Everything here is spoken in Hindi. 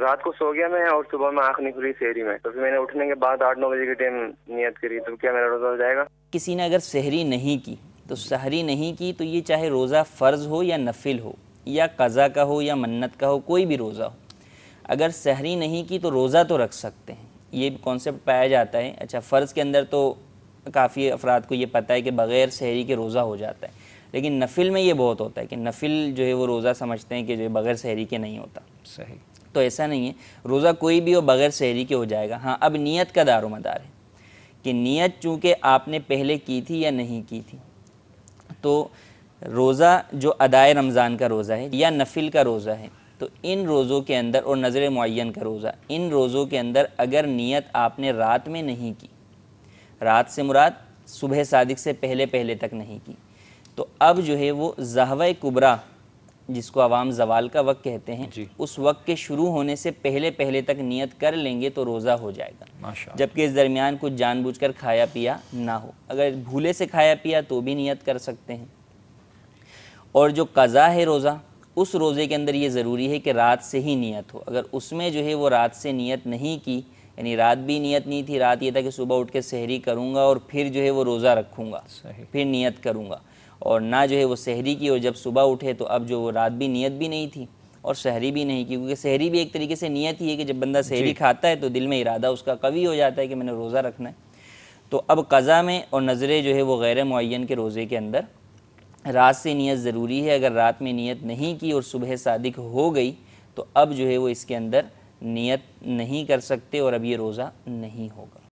रात को सो गया मैं और सुबह में आंख नहीं खुली शहरी में तो फिर मैंने उठने के बाद आठ नौ बजे के टाइम नियत करी तो क्या मेरा रोज़ा हो जाएगा किसी ने अगर शहरी नहीं की तो शहरी नहीं की तो ये चाहे रोज़ा फ़र्ज़ हो या नफिल हो या कज़ा का हो या मन्नत का हो कोई भी रोज़ा हो अगर शहरी नहीं की तो रोज़ा तो रख सकते हैं ये कॉन्सेप्ट पाया जाता है अच्छा फ़र्ज़ के अंदर तो काफ़ी अफराद को ये पता है कि बग़ैर शहरी के रोज़ा हो जाता है लेकिन नफिल में ये बहुत होता है कि नफिल जो है वो रोज़ा समझते हैं कि जो बग़ैर शहरी के नहीं होता सही तो ऐसा नहीं है रोज़ा कोई भी हो बग़ैर शहरी के हो जाएगा हाँ अब नीयत का दारोमदार है कि नीयत चूँकि आपने पहले की थी या नहीं की थी तो रोज़ा जो अदाय रमज़ान का रोज़ा है या नफिल का रोज़ा है तो इन रोज़ों के अंदर और नज़र मुन का रोज़ा इन रोज़ों के अंदर अगर नीयत आपने रात में नहीं की रात से मुराद सुबह सादिक से पहले पहले तक नहीं की तो अब जो है वो जहवा कुबरा जिसको आवाम जवाल का वक्त कहते हैं उस वक्त के शुरू होने से पहले पहले तक नियत कर लेंगे तो रोज़ा हो जाएगा जबकि इस दरमियान कुछ जानबूझकर खाया पिया ना हो अगर भूले से खाया पिया तो भी नियत कर सकते हैं और जो कज़ा है रोज़ा उस रोज़े के अंदर ये ज़रूरी है कि रात से ही नियत हो अगर उसमें जो है वो रात से नियत नहीं की यानी रात भी नियत नहीं थी रात ये था कि सुबह उठ के सहरी करूँगा और फिर जो है वो रोज़ा रखूँगा फिर नियत करूँगा और ना जो है वो शहरी की और जब सुबह उठे तो अब जो वो रात भी नीयत भी नहीं थी और शहरी भी नहीं की क्योंकि शहरी भी एक तरीके से नीयत ही है कि जब बंदा शहरी खाता है तो दिल में इरादा उसका कवि हो जाता है कि मैंने रोज़ा रखना है तो अब कज़ा में और नज़रें जो है वो गैर मुन के रोज़े के अंदर रात से नीयत ज़रूरी है अगर रात में नीयत नहीं की और सुबह सादिक हो गई तो अब जो है वो इसके अंदर नीयत नहीं कर सकते और अब ये रोज़ा नहीं होगा